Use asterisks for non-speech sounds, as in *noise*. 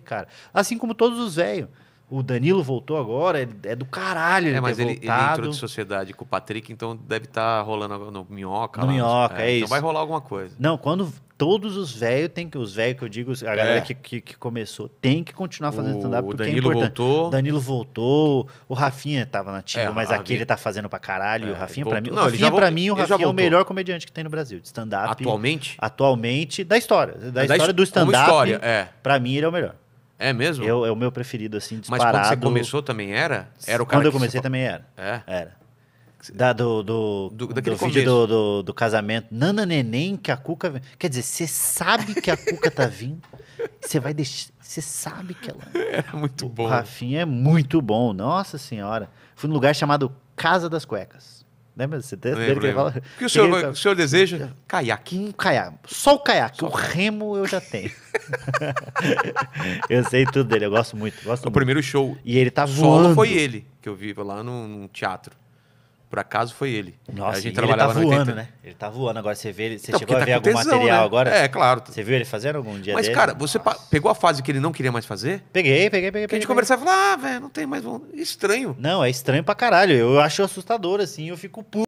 cara. Assim como todos os velhos. O Danilo voltou agora, é, é do caralho. Ele é, mas ele, ele, entrou de sociedade com o Patrick, então deve estar tá rolando no minhoca. No lá, minhoca, é, é, isso. Então vai rolar alguma coisa. Não, quando todos os velhos tem que. Os velhos que eu digo, a galera é. que, que, que, começou, tem que continuar fazendo stand-up. O é Danilo é voltou. Danilo voltou. O Rafinha tava na tira, é, mas aqui aquele tá fazendo pra caralho. o Rafinha, pra mim, não, o Rafinha, pra mim, o Rafinha é o melhor comediante que tem no Brasil, de stand-up. Atualmente? Atualmente, da história. Da, da história do stand-up. História, é. Pra mim, ele é o melhor. É mesmo? Eu, é o meu preferido, assim, disparado. Mas quando você começou também era? Era o cara Quando eu comecei também era. É? Era. Da, do do, do, do vídeo do, do, do, casamento. Nana Neném, que a Cuca... Quer dizer, você sabe que a Cuca tá vindo, você vai deixar... Você sabe que ela... É muito o bom. O Rafinha é muito bom, nossa senhora. Fui num lugar chamado Casa das Cuecas. Lembra desse texto dele que ele fala? O que o senhor, o tá senhor deseja? Tá caiaque. Um caiaque. Só o caiaque. Só. O remo eu já tenho. *laughs* eu sei tudo dele, eu gosto muito. Gosto é o muito. primeiro show. E ele tá voando. Solo foi ele, que eu vi lá num teatro. Por acaso foi ele. Nossa, a gente trabalhava ele tá voando, né? né? Ele tá voando. Agora você vê ele, você então, chegou a tá ver algum tesão, material né? agora? É, claro. Você viu ele fazendo algum dia Mas, dele? cara, você Nossa. pegou a fase que ele não queria mais fazer? Peguei, peguei, peguei. peguei a gente peguei. conversava e falava, ah, velho, não tem mais... Estranho. Não, é estranho pra caralho. Eu acho assustador, assim. Eu fico puto.